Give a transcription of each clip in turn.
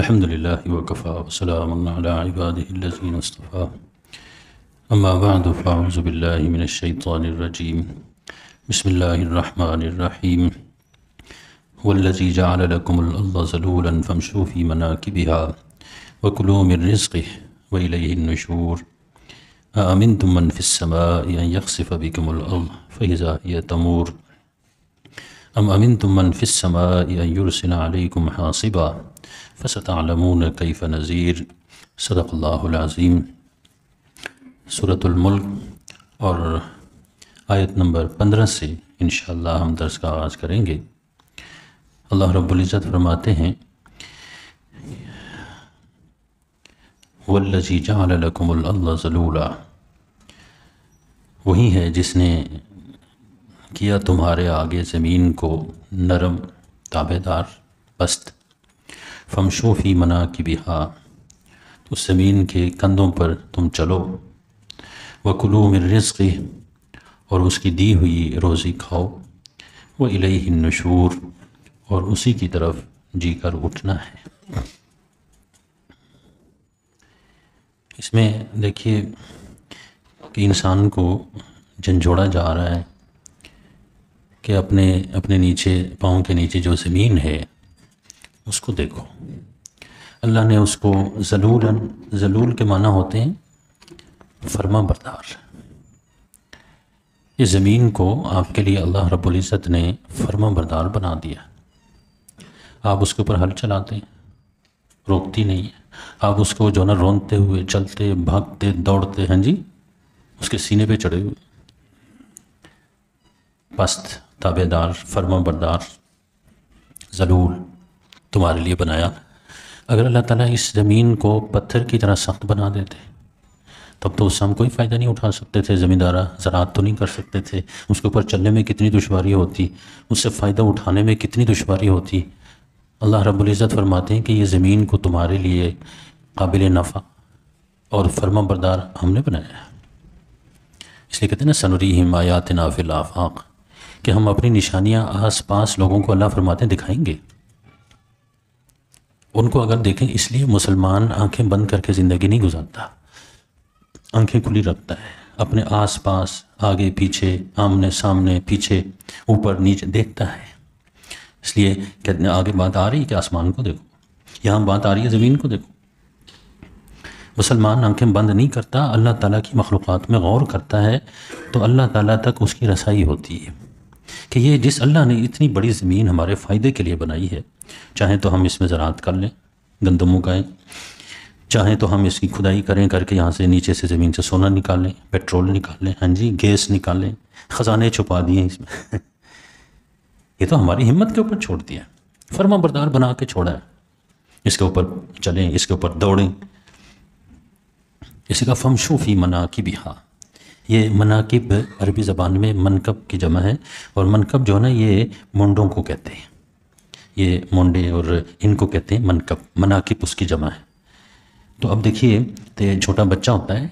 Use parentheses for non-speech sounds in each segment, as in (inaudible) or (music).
الحمد لله وكفى وسلام على عباده الذين اصطفى أما بعد فأعوذ بالله من الشيطان الرجيم بسم الله الرحمن الرحيم هو الذي جعل لكم الأرض ذلولا فامشوا في مناكبها وكلوا من رزقه وإليه النشور أأمنتم من في السماء أن يخسف بكم الأرض فإذا هي تمور أم أمنتم من في السماء أن يرسل عليكم حاصبا फ़सतमून कैफ़ नज़ीर सदक़ल्लाज़ीम सूरतुल्मुल्क और आयत नंबर पंद्रह से इन हम दर्ज का आगाज़ करेंगे अल्लाह रब्ज़त फरमाते हैं वल्लजी वही है जिसने किया तुम्हारे आगे ज़मीन को नरम ताबेदार पस्त फमशोफी मना की बिहा तो ज़मीन के कंधों पर तुम चलो वकुलू में रिस्क और उसकी दी हुई रोज़ी खाओ इले ही नशूर और उसी की तरफ जी कर उठना है इसमें देखिए कि इंसान को झंझोड़ा जा रहा है कि अपने अपने नीचे पाँव के नीचे जो ज़मीन है उसको देखो अल्लाह ने उसको जलूल जलूल के माना होते हैं फर्मा बरदार ये ज़मीन को आपके लिए अल्लाह रब्ज़त ने फर्मा बरदार बना दिया आप उसके ऊपर हल चलाते हैं रोकती नहीं है आप उसको जो ना रोनते हुए चलते भागते दौड़ते हैं हाँ जी उसके सीने पे चढ़े हुए पस्त ताबेदार फर्मा बरदार जलूल तुम्हारे लिए बनाया अगर अल्लाह ताला इस ज़मीन को पत्थर की तरह सख्त बना देते तब तो उससे हम कोई फ़ायदा नहीं उठा सकते थे ज़मींदारा ज़रात तो नहीं कर सकते थे उसके ऊपर चलने में कितनी दुशारी होती उससे फ़ायदा उठाने में कितनी दुशारी होती अल्लाह रब्ज़त फरमाते हैं कि ये ज़मीन को तुम्हारे लिए काबिल नफ़ा और फर्मा बरदार हमने बनाया इसलिए कहते हैं ना सनरी हिमायात नाफिल आफाक कि हम अपनी निशानियाँ आस पास लोगों को अल्लाह फरमाते दिखाएंगे उनको अगर देखें इसलिए मुसलमान आंखें बंद करके ज़िंदगी नहीं गुजारता आंखें खुली रखता है अपने आस पास आगे पीछे आमने सामने पीछे ऊपर नीचे देखता है इसलिए कहते हैं आगे बात आ रही है कि आसमान को देखो यहाँ बात आ रही है ज़मीन को देखो मुसलमान आंखें बंद नहीं करता अल्लाह ताला की मखलूक़ात में गौर करता है तो अल्लाह ताला तक उसकी रसाई होती है कि ये जिस अल्लाह ने इतनी बड़ी ज़मीन हमारे फ़ायदे के लिए बनाई है चाहे तो हम इसमें ज़रात कर लें गंदम उगाएँ चाहे तो हम इसकी खुदाई करें करके यहाँ से नीचे से ज़मीन से सोना निकालें पेट्रोल निकालें हाँ जी गैस निकालें ख़जाने छुपा दिए इसमें (laughs) ये तो हमारी हिम्मत के ऊपर छोड़ दिया फर्मा बरदार बना के छोड़ा है इसके ऊपर चलें इसके ऊपर दौड़ें इसी का फमशूफ़ी मनाकिब यहाँ ये मनाकिब अरबी ज़बान में मनकब की जमा है और मनकब जो है ना ये मुंडों को कहते हैं ये मुंडे और इनको कहते हैं मनकब मनाकब उसकी जमा है तो अब देखिए तो छोटा बच्चा होता है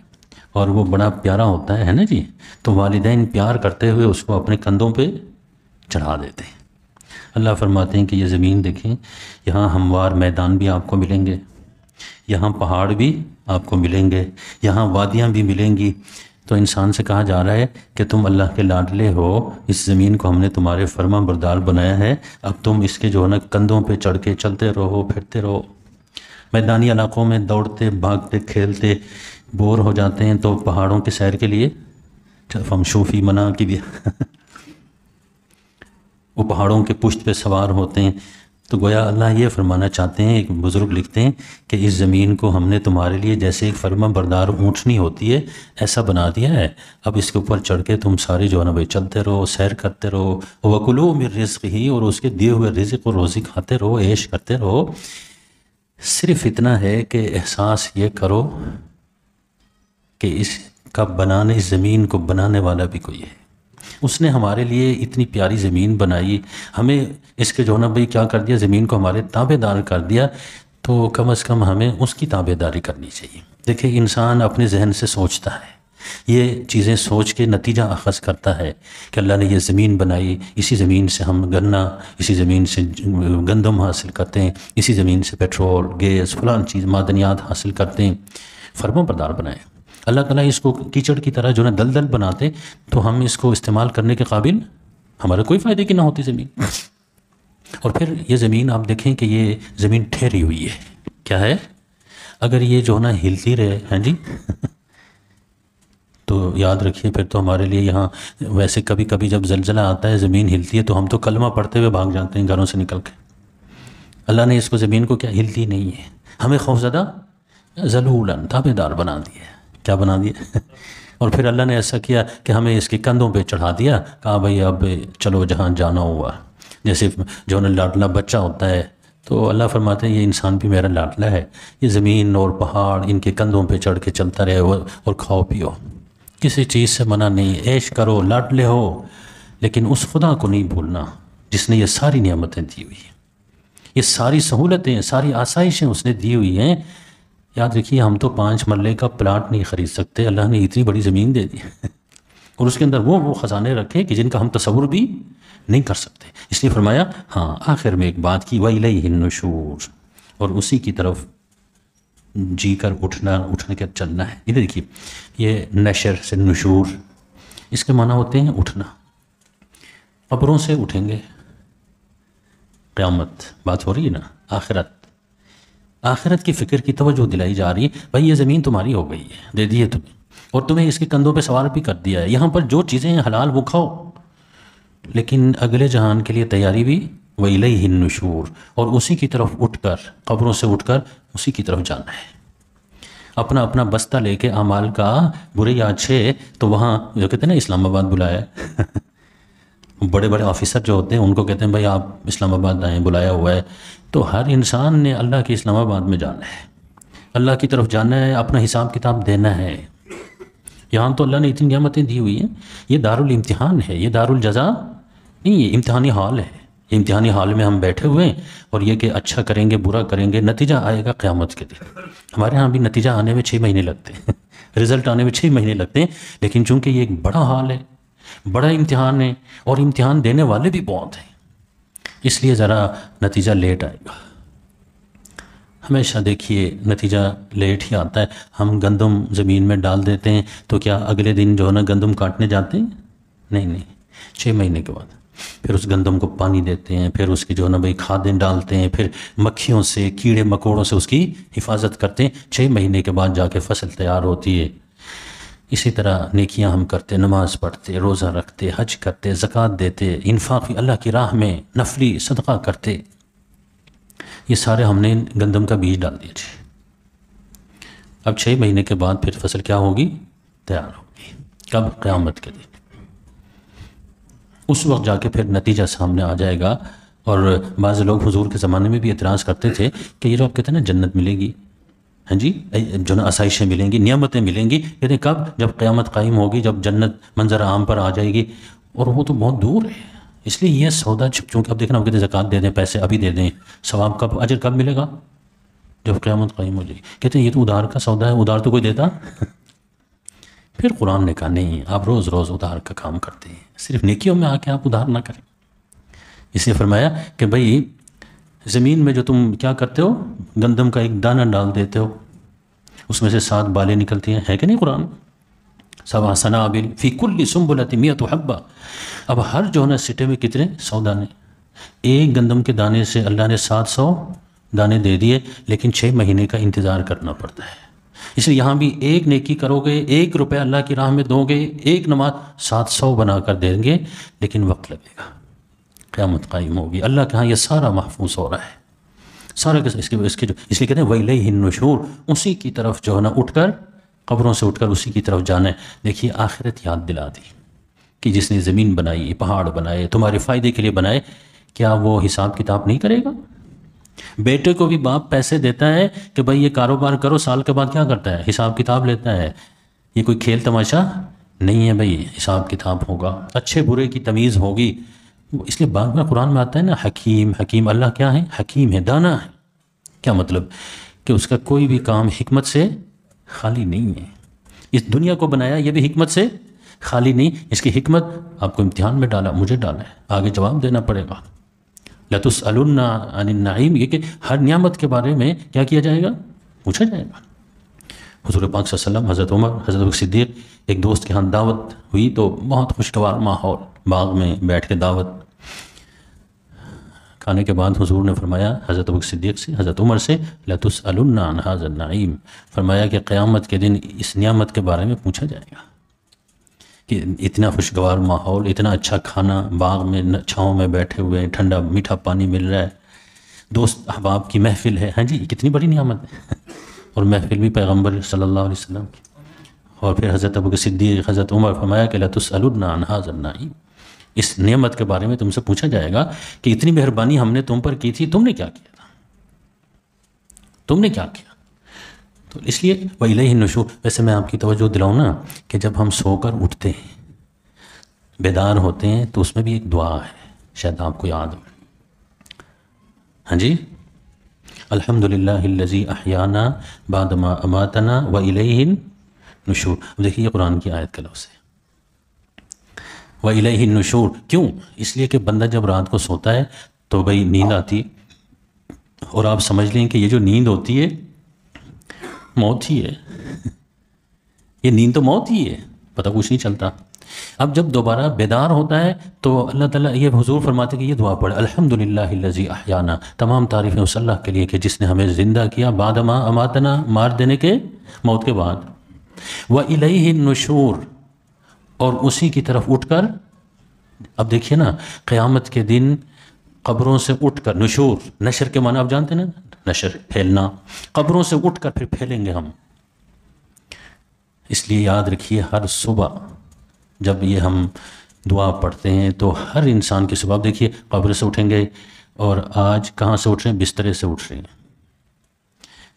और वो बड़ा प्यारा होता है है ना जी तो वालदेन प्यार करते हुए उसको अपने कंधों पे चढ़ा देते हैं अल्लाह फरमाते हैं कि ये ज़मीन देखें यहाँ हमवार मैदान भी आपको मिलेंगे यहाँ पहाड़ भी आपको मिलेंगे यहाँ वादियाँ भी मिलेंगी तो इंसान से कहा जा रहा है कि तुम अल्लाह के लाडले हो इस ज़मीन को हमने तुम्हारे फर्मा बरदार बनाया है अब तुम इसके जो है ना कंधों पे चढ़ के चलते रहो फिरते रहो मैदानी इलाकों में दौड़ते भागते खेलते बोर हो जाते हैं तो पहाड़ों के सैर के लिए हम शूफ़ी मना की भी (laughs) वो पहाड़ों के पुश्त पे सवार होते हैं तो गोया अल्लाह ये फरमाना चाहते हैं एक बुज़ुर्ग लिखते हैं कि इस ज़मीन को हमने तुम्हारे लिए जैसे एक फर्मा बरदार ऊँटनी होती है ऐसा बना दिया है अब इसके ऊपर चढ़ के तुम सारे जो है ना भाई चलते रहो सैर करते रहो वकुलो मेरे रिस्क ही और उसके दिए हुए रिज़ और रोज़ी खाते रहो ऐश करते रहो सिर्फ इतना है कि एहसास ये करो कि इसका बनाने इस ज़मीन को बनाने वाला भी कोई है उसने हमारे लिए इतनी प्यारी ज़मीन बनाई हमें इसके जो ना भाई क्या कर दिया ज़मीन को हमारे ताबेदार कर दिया तो कम अज़ कम हमें उसकी ताबेदारी करनी चाहिए देखिए इंसान अपने जहन से सोचता है ये चीज़ें सोच के नतीजा अखज़ करता है कि अल्लाह ने यह ज़मीन बनाई इसी ज़मीन से हम गन्ना इसी ज़मीन से गंदम हासिल करते हैं इसी ज़मीन से पेट्रोल गैस फलान चीज़ मादनियात हासिल करते हैं पर दार बनाए अल्लाह ताला इसको कीचड़ की तरह जो ना दलदल बनाते तो हम इसको इस्तेमाल करने के काबिल हमारे कोई फ़ायदे की ना होती ज़मीन और फिर ये ज़मीन आप देखें कि ये ज़मीन ठहरी हुई है क्या है अगर ये जो ना हिलती रहे हैं जी तो याद रखिए फिर तो हमारे लिए यहाँ वैसे कभी कभी जब जलजला आता है ज़मीन हिलती है तो हम तो कलमा पढ़ते हुए भाग जाते हैं घरों से निकल के अल्लाह ने इसको ज़मीन को क्या हिलती नहीं है हमें खौफजदा जलूलन ताबेदार बना दिया है क्या बना दिया (laughs) और फिर अल्लाह ने ऐसा किया कि हमें इसके कंधों पे चढ़ा दिया कहा भाई अब चलो जहाँ जाना हुआ जैसे जो लाडला बच्चा होता है तो अल्लाह फरमाते हैं ये इंसान भी मेरा लाडला है ये ज़मीन और पहाड़ इनके कंधों पे चढ़ के चलता रहे और खाओ पियो किसी चीज़ से मना नहीं ऐश करो लाडले हो लेकिन उस खुदा को नहीं भूलना जिसने ये सारी नियमतें दी हुई हैं ये सारी सहूलतें सारी आसाइशें उसने दी हुई हैं याद रखिए हम तो पाँच मरले का प्लाट नहीं ख़रीद सकते अल्लाह ने इतनी बड़ी ज़मीन दे दी और उसके अंदर वो वो ख़जाने रखे कि जिनका हम तस्वुर भी नहीं कर सकते इसलिए फरमाया हाँ आखिर में एक बात की वही नशूर और उसी की तरफ जी कर उठना उठने के चलना है ये देखिए ये नशर से नशूर इसके माना होते हैं उठना कब्रों से उठेंगे क़्यामत बात हो रही है ना आखिरत आखिरत की फ़िक्र की तवज्जो दिलाई जा रही है भाई ये ज़मीन तुम्हारी हो गई है दे दी है तुम्हें और तुम्हें इसके कंधों पर सवार भी कर दिया है यहाँ पर जो चीज़ें हलाल वो खाओ लेकिन अगले जहान के लिए तैयारी भी वही ही नशूर और उसी की तरफ उठकर कब्रों से उठकर उसी की तरफ जाना है अपना अपना बस्ता लेके अमाल का बुरे या अच्छे तो वहाँ जो कहते हैं ना इस्लामाबाद बुलाया (laughs) बड़े बड़े ऑफिसर जो होते हैं उनको कहते हैं भाई आप इस्लामाबाद आए बुलाया हुआ है तो हर इंसान ने अल्लाह के इस्लामाबाद में जाना है अल्लाह की तरफ जाना है अपना हिसाब किताब देना है यहाँ तो अल्लाह ने इतनी नियामतें दी हुई हैं ये दारुल इम्तिहान है ये दारुल जजा नहीं ये इम्तिहानी हाल है इम्तहानी हाल में हम बैठे हुए हैं और ये कि अच्छा करेंगे बुरा करेंगे नतीजा आएगा क़्यामत के दिन हमारे यहाँ भी नतीजा आने में छः महीने लगते हैं (laughs) रिज़ल्ट आने में छः महीने लगते हैं लेकिन चूंकि ये एक बड़ा हाल है बड़ा इम्तहान है और इम्तिहान देने वाले भी बहुत हैं इसलिए ज़रा नतीजा लेट आएगा हमेशा देखिए नतीजा लेट ही आता है हम गंदम ज़मीन में डाल देते हैं तो क्या अगले दिन जो है ना गंदम काटने जाते हैं नहीं नहीं छः महीने के बाद फिर उस गंदम को पानी देते हैं फिर उसकी जो है ना भाई खादें डालते हैं फिर मक्खियों से कीड़े मकोड़ों से उसकी हिफाजत करते हैं छः महीने के बाद जाके फसल तैयार होती है इसी तरह नेकियां हम करते नमाज़ पढ़ते रोज़ा रखते हज करते ज़क़़त देते इन्फाक़ी अल्लाह की राह में नफली सदका करते ये सारे हमने गंदम का बीज डाल दिया जी अब छः महीने के बाद फिर फसल क्या होगी तैयार होगी कब क़्यामत के दिन उस वक्त जाके फिर नतीजा सामने आ जाएगा और बाज़ लोग हुजूर के ज़माने में भी एतराज़ करते थे कि ये जो आप कहते हैं ना जन्नत मिलेगी हाँ जी जो ना आसाइशें मिलेंगी नियमतें मिलेंगी कहते कब जब क़्यामत कायम होगी जब जन्नत मंजर आम पर आ जाएगी और वो तो बहुत दूर है इसलिए यह सौदा छुप चूँकि अब देखना हम कहते जक़ात दे दें पैसे अभी दे दें सवाब कब अजर कब मिलेगा जब क़्यामत कायम हो जाएगी कहते हैं ये तो उधार का सौदा है उधार तो कोई देता (laughs) फिर कुरान ने कहा नहीं आप रोज़ रोज़ उधार का काम करते हैं सिर्फ नेकियों में आके आप उधार ना करें इसलिए फरमाया कि भाई ज़मीन में जो तुम क्या करते हो गंदम का एक दाना डाल देते हो उसमें से सात बालें निकलती हैं है कि नहीं कुरान सबा सनाबिल सुम सुम्बुलती मियाँ तो हब्बा अब हर जो है ना सिटे में कितने सौ दाने एक गंदम के दाने से अल्लाह ने सात सौ दाने दे दिए लेकिन छः महीने का इंतज़ार करना पड़ता है इसलिए यहाँ भी एक नेकी करोगे एक रुपया अल्लाह की राह में दोगे एक नमाज सात सौ बना कर देंगे लेकिन वक्त लगेगा क़्यामत कायम होगी अल्लाह के यहाँ ये सारा महफूज हो रहा है सारा के इसके इसके जो इसलिए कहते हैं वही हिन नशूर उसी की तरफ जो है ना उठकर कब्रों से उठकर उसी की तरफ जाना है देखिए आखिरत याद दिला दी कि जिसने ज़मीन बनाई पहाड़ बनाए तुम्हारे फ़ायदे के लिए बनाए क्या वो हिसाब किताब नहीं करेगा बेटे को भी बाप पैसे देता है कि भाई ये कारोबार करो साल के बाद क्या करता है हिसाब किताब लेता है ये कोई खेल तमाशा नहीं है भाई हिसाब किताब होगा अच्छे बुरे की तमीज़ होगी इसलिए बार बार कुरान में आता है ना हकीम हकीम अल्लाह क्या है हकीम है दाना है क्या मतलब कि उसका कोई भी काम हिकमत से खाली नहीं है इस दुनिया को बनाया यह भी हिकमत से खाली नहीं इसकी हिकमत आपको इम्तिहान में डाला मुझे डाला है आगे जवाब देना पड़ेगा लतुस नाइम ये कि हर नियामत के बारे में क्या किया जाएगा पूछा जाएगा हजूर पाक हज़रत उमर हज़रत सिद्दीक़ एक दोस्त के यहाँ दावत हुई तो बहुत खुशगवार माहौल बाग में बैठ के दावत खाने के बाद हुजूर ने फरमाया हज़रत अबू सिद्दीक से हज़रत उमर से अलुन्ना हाजर नईम फरमाया कि क़यामत के दिन इस नियामत के बारे में पूछा जाएगा कि इतना खुशगवार माहौल इतना अच्छा खाना बाग में छाँव में बैठे हुए ठंडा मीठा पानी मिल रहा है दोस्त अहबाब की महफिल है हाँ जी कितनी बड़ी नियामत है (laughs) और महफिल भी पैगम्बर सल्ला वसम की और फिर हज़रत अबू सिद्दीक हज़रत उमर फरमाया कि लतुसलनाहा जन्नाई इस नियमत के बारे में तुमसे पूछा जाएगा कि इतनी मेहरबानी हमने तुम पर की थी तुमने क्या किया था तुमने क्या किया तो इसलिए वही ही नशो वैसे मैं आपकी तवज्जो दिलाऊँ ना कि जब हम सोकर उठते हैं बेदार होते हैं तो उसमें भी एक दुआ है शायद आपको याद हो हाँ जी अलहमदिल्लाजी अहियाना बादमा अमातना व इलेहिन नशूर अब देखिए कुरान की आयत का लफ्ज़ है व इलाही नशूर क्यों इसलिए कि बंदा जब रात को सोता है तो भाई नींद आती और आप समझ लें कि ये जो नींद होती है मौत ही है (laughs) ये नींद तो मौत ही है पता कुछ नहीं चलता अब जब दोबारा बेदार होता है तो अल्लाह ताला ये हुजूर फरमाते कि ये दुआ पढ़े अलहमदिल्लाजी अहयाना तमाम तारीफ़ें उस अल्लाह के लिए कि जिसने हमें ज़िंदा किया बादमा अमातना मार देने के मौत के बाद व इलही नशूर और उसी की तरफ उठकर अब देखिए ना क़यामत के दिन कब्रों से उठकर नशूर नशर के माना आप जानते ना नशर फैलना कब्रों से उठकर फिर फैलेंगे हम इसलिए याद रखिए हर सुबह जब ये हम दुआ पढ़ते हैं तो हर इंसान की सुबह देखिए कब्र से उठेंगे और आज कहाँ से उठ रहे हैं बिस्तरे से उठ रहे हैं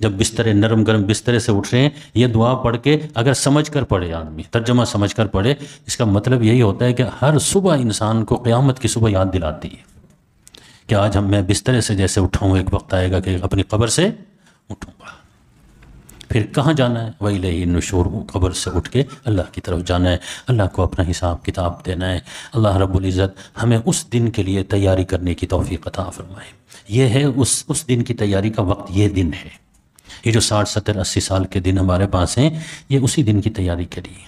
जब बिस्तरे नरम गर्म बिस्तरे से उठ रहे हैं ये दुआ पढ़ के अगर समझ कर पढ़े आदमी तर्जमा समझ कर पढ़े इसका मतलब यही होता है कि हर सुबह इंसान को क़्यामत की सुबह याद दिलाती है कि आज हम मैं बिस्तरे से जैसे उठाऊँ एक वक्त आएगा कि अपनी कबर से उठूँगा फिर कहाँ जाना है वही लही नशोर कबर से उठ के अल्लाह की तरफ जाना है अल्लाह को अपना हिसाब किताब देना है अल्लाह रब्बुल इज़्ज़त हमें उस दिन के लिए तैयारी करने की तोफ़ी अता फरमाए यह है उस उस दिन की तैयारी का वक्त ये दिन है ये जो साठ सत्तर अस्सी साल के दिन हमारे पास हैं ये उसी दिन की तैयारी के लिए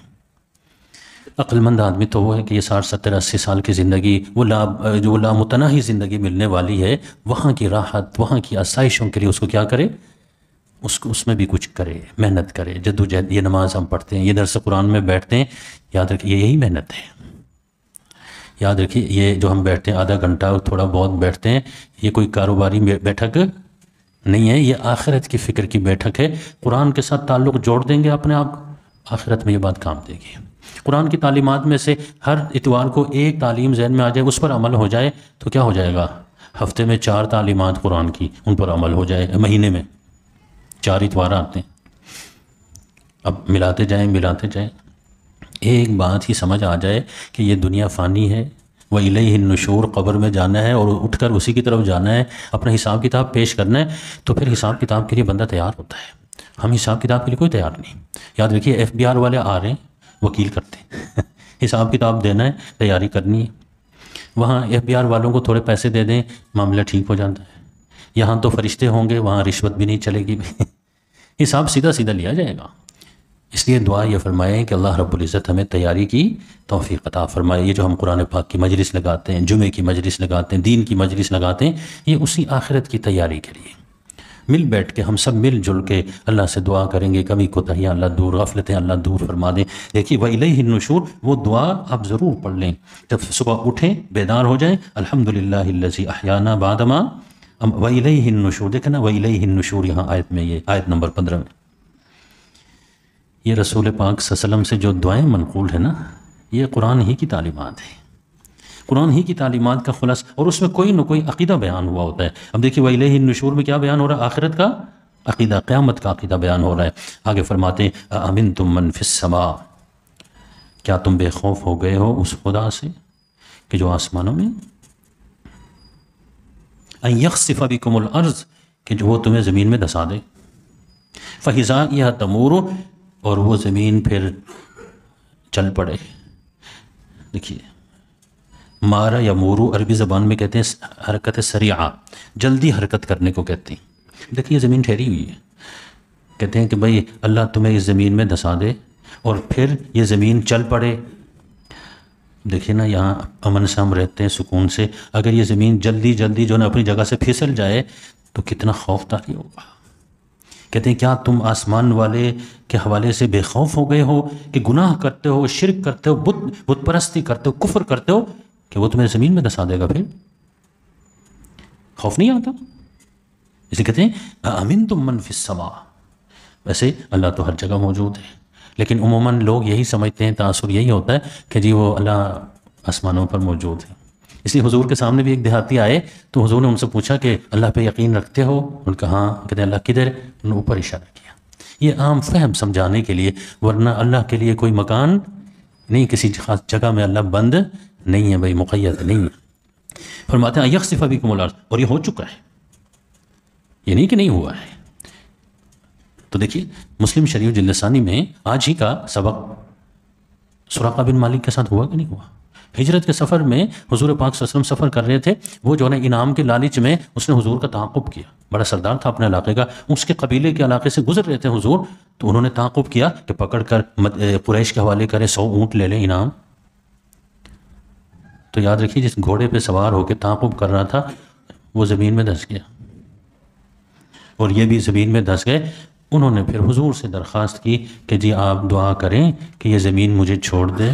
अक्लमंद आदमी तो वो है कि ये साठ सत्तर अस्सी साल की ज़िंदगी वो ला जो लामतना ही ज़िंदगी मिलने वाली है वहाँ की राहत वहाँ की आसाइशों के लिए उसको क्या करे उसको उसमें भी कुछ करे मेहनत करे जद्दोजहद ये नमाज हम पढ़ते हैं ये दरस कुरान में बैठते हैं याद रखिए यही मेहनत है याद रखिए ये जो हम बैठते हैं आधा घंटा थोड़ा बहुत बैठते हैं ये कोई कारोबारी बैठक नहीं है ये आखिरत की फ़िक्र की बैठक है कुरान के साथ ताल्लुक़ जोड़ देंगे अपने आप आखिरत में ये बात काम देगी कुरान की तालीमत में से हर इतवार को एक तालीम जहन में आ जाए उस पर अमल हो जाए तो क्या हो जाएगा हफ्ते में चार तालीमत कुरान की उन पर अमल हो जाए महीने में चार इतवार आते हैं अब मिलाते जाएं मिलाते जाएं एक बात ही समझ आ जाए कि ये दुनिया फ़ानी है व नशूर कब्र में जाना है और उठकर उसी की तरफ जाना है अपना हिसाब किताब पेश करना है तो फिर हिसाब किताब के लिए बंदा तैयार होता है हम हिसाब किताब के लिए कोई तैयार नहीं याद रखिए एफ वाले आ रहे हैं वकील करते हैं (laughs) हिसाब किताब देना है तैयारी करनी है वहाँ एफ वालों को थोड़े पैसे दे दें मामला ठीक हो जाता है यहाँ तो फरिश्ते होंगे वहाँ रिश्वत भी नहीं चलेगी (laughs) हिसाब सीधा सीधा लिया जाएगा इसलिए दुआ यह फरमाएँ कि अल्लाह रब्ज़त हमें तैयारी की तोफ़ी अता फरमाए ये जो हम कुरान पाक की मजलिस लगाते हैं जुमे की मजलिस लगाते हैं दीन की मजलिस लगाते हैं ये उसी आखिरत की तैयारी के लिए मिल बैठ के हम सब मिल जुल के अल्लाह से दुआ करेंगे कमी को तहिया अल्लाह दूर गफलतें अल्लाह दूर फरमा दें देखिए वही नशूर वो दुआ आप ज़रूर पढ़ लें जब सुबह उठें बेदार हो जाएँ अलहमदिल्लाजी अहियाना बादमा वही नशूर देखे ना वही नशूर यहाँ आयत में ये आयत नंबर पंद्रह में ये रसूल पाक वसम से जो दुआएं मनकूल है ना ये कुरान ही की तालीमत है कुरान ही की तालीमत का खुलास और उसमें कोई ना कोई अकीदा बयान हुआ होता है अब देखिए वही ही नशूर में क्या बयान हो रहा है आखिरत का अकीदा क़्यामत का अकीदा बयान हो रहा है आगे फरमाते अमिन तुम मनफिसमा क्या तुम बेखौफ हो गए हो उस खुदा से कि जो आसमानों में यकसिफा भी कुमल अर्ज़ कि जो वो तुम्हें ज़मीन में धसा दे फ़हिज़ा यह तमूर और वो ज़मीन फिर चल पड़े देखिए मारा या मोरू अरबी ज़बान में कहते हैं हरकत सरिया जल्दी हरकत करने को कहते हैं देखिए ज़मीन ठहरी हुई है कहते हैं कि भाई अल्लाह तुम्हें इस ज़मीन में धसा दे और फिर ये ज़मीन चल पड़े देखिए ना यहाँ अमन से हम रहते हैं सुकून से अगर ये ज़मीन जल्दी जल्दी जो है अपनी जगह से फिसल जाए तो कितना खौफदारी होगा कहते हैं क्या तुम आसमान वाले के हवाले से बेखौफ हो गए हो कि गुनाह करते हो शिरक करते हो बुत बुत परस्ती करते हो कुफर करते हो कि वो तुम्हें ज़मीन में दसा देगा फिर खौफ नहीं आता इसलिए कहते हैं अमिन तुम मनफिसमा वैसे अल्लाह तो हर जगह मौजूद है लेकिन उमूमन लोग यही समझते हैं तासुर यही होता है कि जी वो अल्लाह आसमानों पर मौजूद है इसलिए हजूर के सामने भी एक देहाती आए तो हजूर ने उनसे पूछा कि अल्लाह पे यकीन रखते हो उनका हाँ कहते अल्लाह किधर उन्होंने ऊपर इशारा किया ये आम फहम समझाने के लिए वरना अल्लाह के लिए कोई मकान नहीं किसी खास जगह में अल्लाह बंद नहीं है भाई मुकैद नहीं है फरमाते हैं यकसिफ अभी कुमल और ये हो चुका है ये नहीं कि नहीं हुआ है तो देखिए मुस्लिम शरीफ जिल्लसानी में आज ही का सबक सुराका बिन मालिक के साथ हुआ कि नहीं हुआ हिजरत के सफ़र में हजूर पाक वसलम सफ़र कर रहे थे वो जो है इनाम के लालच में उसने हजूर का तहकुब किया बड़ा सरदार था अपने इलाके का उसके कबीले के इलाके से गुजर रहे थे हजूर तो उन्होंने ताकुब किया कि पकड़ कर पुरैश के हवाले करें सौ ऊँट ले लें इनाम तो याद रखिए जिस घोड़े पर सवार होकर ताकुब कर रहा था वो ज़मीन में धस गया और ये भी ज़मीन में धस गए उन्होंने फिर हुजूर से दरख्वास्त की कि जी आप दुआ करें कि ये ज़मीन मुझे छोड़ दे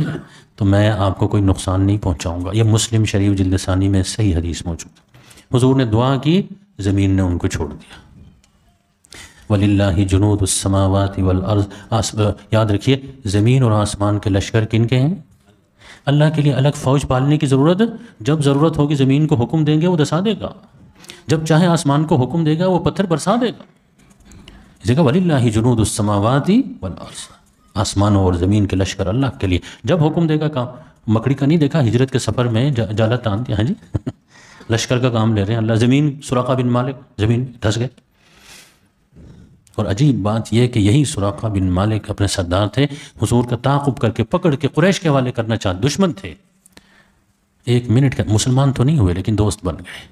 तो मैं आपको कोई नुकसान नहीं पहुँचाऊँगा यह मुस्लिम शरीफ जिल्लसानी में सही हदीस मौजूद हजूर ने दुआ की ज़मीन ने उनको छोड़ दिया वलीला जनूदसमावत वल याद रखिए ज़मीन और आसमान के लश्कर किन के हैं अल्लाह के लिए अलग फ़ौज पालने की ज़रूरत जब ज़रूरत होगी ज़मीन को हुक्म देंगे वो दसा देगा जब चाहे आसमान को हुक्म देगा वो पत्थर बरसा देगा इसे जुनूद वलीला जनूदसमावती वल अर्ज़ आसमानों और ज़मीन के लश्कर अल्लाह के लिए जब हुक्म देगा काम मकड़ी का नहीं देखा हिजरत के सफ़र में जाला तान हाँ जी (laughs) लश्कर का काम ले रहे हैं अल्लाह ज़मीन सुराखा बिन मालिक ज़मीन धस गए और अजीब बात यह कि यही सुराखा बिन मालिक अपने सरदार थे हजूर का ताकुब करके पकड़ के कुरैश के हवाले करना चाह दुश्मन थे एक मिनट का मुसलमान तो नहीं हुए लेकिन दोस्त बन गए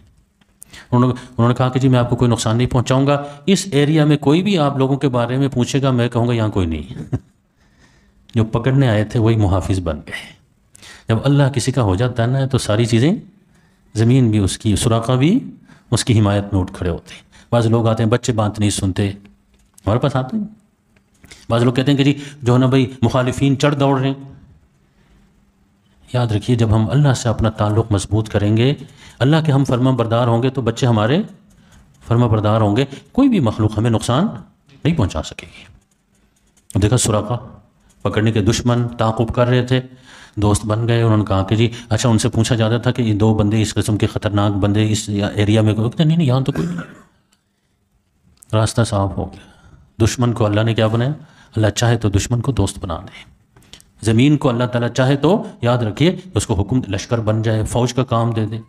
उन्होंने उन्होंने कहा कि जी मैं आपको कोई नुकसान नहीं पहुंचाऊंगा इस एरिया में कोई भी आप लोगों के बारे में पूछेगा मैं कहूँगा यहाँ कोई नहीं (laughs) जो पकड़ने आए थे वही मुहाफिज बन गए जब अल्लाह किसी का हो जाता है ना तो सारी चीज़ें ज़मीन भी उसकी सुराखा भी उसकी हिमायत में उठ खड़े होते हैं बाज लोग आते हैं बच्चे बात नहीं सुनते हमारे पास आते हैं बाज़ लोग कहते हैं कि जी जो है ना भाई मुखालफी चढ़ दौड़ रहे हैं याद रखिए जब हम अल्लाह से अपना ताल्लुक़ मजबूत करेंगे अल्लाह के हम फर्मा बरदार होंगे तो बच्चे हमारे फर्मा बरदार होंगे कोई भी मखलूक हमें नुकसान नहीं पहुँचा सकेगी देखा सुराखा पकड़ने के दुश्मन ताकुब कर रहे थे दोस्त बन गए उन्होंने कहा कि जी अच्छा उनसे पूछा जाता था कि ये दो बंदे इस किस्म के ख़तरनाक बंदे इस एरिया में कहते नहीं नहीं यहाँ तो कोई रास्ता साफ हो गया दुश्मन को अल्लाह ने क्या बनाया अल्लाह चाहे तो दुश्मन को दोस्त बना दे ज़मीन को अल्लाह ताला चाहे तो याद रखिए उसको हुक्म लश्कर बन जाए फ़ौज का काम दे दे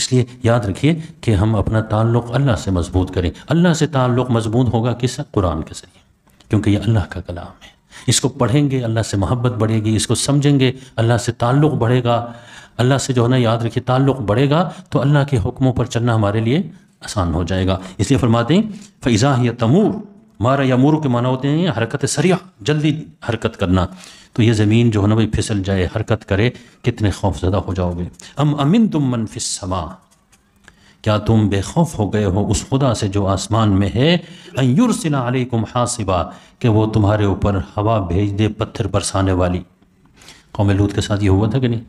इसलिए याद रखिए कि हम अपना ताल्लुक़ अल्लाह से मजबूत करें अल्लाह से ताल्लुक़ मजबूत होगा किस कुरान के ज़रिए क्योंकि ये अल्लाह का कलाम है इसको पढ़ेंगे अल्लाह से मोहब्बत बढ़ेगी इसको समझेंगे अल्लाह से ताल्लुक़ बढ़ेगा अल्लाह से जो है ना याद रखिए ताल्लुक़ बढ़ेगा तो अल्लाह के हुक्मों पर चलना हमारे लिए आसान हो जाएगा इसलिए फरमाते हैं फ़ैज़ा या तमूर मारा या मूर के माना होते हैं हरकत सरिया जल्दी हरकत करना तो ये ज़मीन जो है ना भाई फिसल जाए हरकत करे कितने खौफजदा हो जाओगे हम अमिन तुम मनफिस समा क्या तुम बेखौफ हो गए हो उस खुदा से जो आसमान में है युरसिला अलैकुम हासिबा कि वो तुम्हारे ऊपर हवा भेज दे पत्थर बरसाने वाली कौम लूत के साथ ये हुआ था कि नहीं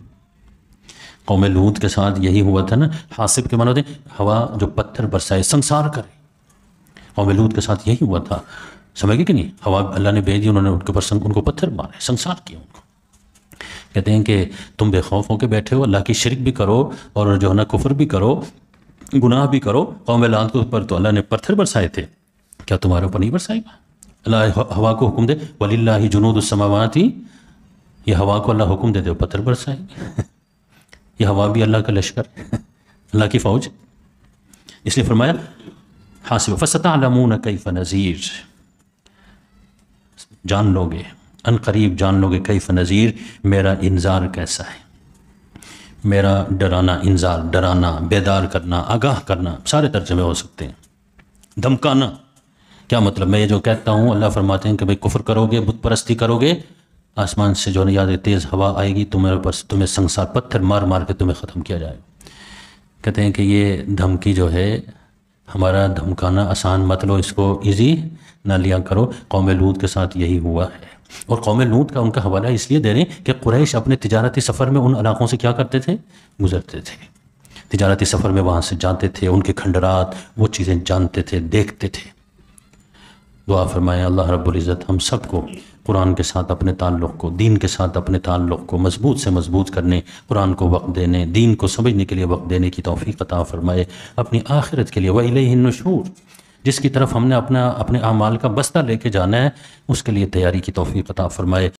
कौम लूत के साथ यही हुआ था ना हासिब के मानो थे हवा जो पत्थर बरसाए संसार करे कौम लूत के साथ यही हुआ था समझ गए कि नहीं हवा अल्लाह ने भेज दी उन्होंने उनके ऊपर उनको पत्थर मारे संसार किया उनको कहते हैं कि तुम बेखौफ होकर बैठे हो अल्लाह की शिरक भी करो और जो है ना कुफर भी करो गुनाह भी करो कौम लाद को पर तो अल्लाह ने पत्थर बरसाए थे क्या तुम्हारे ऊपर नहीं बरसाएगा अल्लाह हवा को हुक्म दे वली ही जुनूदसमावत ही ये हवा को अल्लाह हुक्म दे दे पत्थर बरसाएंगे (laughs) ये हवा भी अल्लाह का लश्कर (laughs) अल्लाह की फ़ौज इसलिए फरमाया हासिब फसतमून कई नज़ीर जान लोगे करीब जान लोगे कई नज़ीर मेरा इंजार कैसा है मेरा डराना इंजार डराना बेदार करना आगाह करना सारे तर्जमे हो सकते हैं धमकाना क्या मतलब मैं ये जो कहता हूँ अल्लाह फरमाते हैं कि भाई कुफर करोगे बुत परस्ती करोगे आसमान से जो याद तेज़ हवा आएगी तुम्हारे पर तुम्हें संसार पत्थर मार मार के तुम्हें ख़त्म किया जाए कहते हैं कि ये धमकी जो है हमारा धमकाना आसान मत लो इसको ईजी ना लिया करो कौम लूद के साथ यही हुआ है और कौम लूट का उनका हवाला इसलिए दे रहे हैं कि कुरैश अपने तजारती सफ़र में उन इलाक़ों से क्या करते थे गुजरते थे तजारती सफ़र में वहाँ से जाते थे उनके खंडरात वो चीज़ें जानते थे देखते थे दुआ फरमाए अल्लाह रब्ज़त हम सब को कुरान के साथ अपने ताल्लुक़ को दीन के साथ अपने ताल्लुक़ को मजबूत से मजबूत करने कुरान को वक्त देने दीन को समझने के लिए वक्त देने की तोफ़ी अता फ़रमाए अपनी आखिरत के लिए वही नशूर जिसकी तरफ हमने अपना अपने अमाल का बस्ता लेके जाना है उसके लिए तैयारी की तोफ़ी पता फरमाए